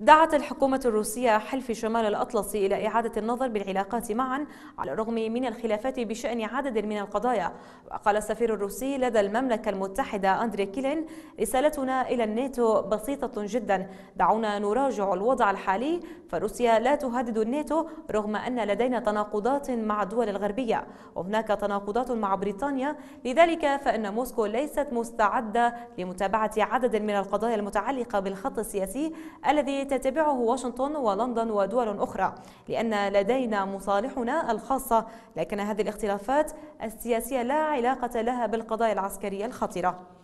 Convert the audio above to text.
دعت الحكومة الروسية حلف شمال الأطلسي إلى إعادة النظر بالعلاقات معا على الرغم من الخلافات بشأن عدد من القضايا وقال السفير الروسي لدى المملكة المتحدة أندري كيلين رسالتنا إلى الناتو بسيطة جدا دعونا نراجع الوضع الحالي فروسيا لا تهدد الناتو رغم أن لدينا تناقضات مع الدول الغربية وهناك تناقضات مع بريطانيا لذلك فإن موسكو ليست مستعدة لمتابعة عدد من القضايا المتعلقة بالخط السياسي الذي تتبعه واشنطن ولندن ودول أخرى لأن لدينا مصالحنا الخاصة لكن هذه الاختلافات السياسية لا علاقة لها بالقضايا العسكرية الخطرة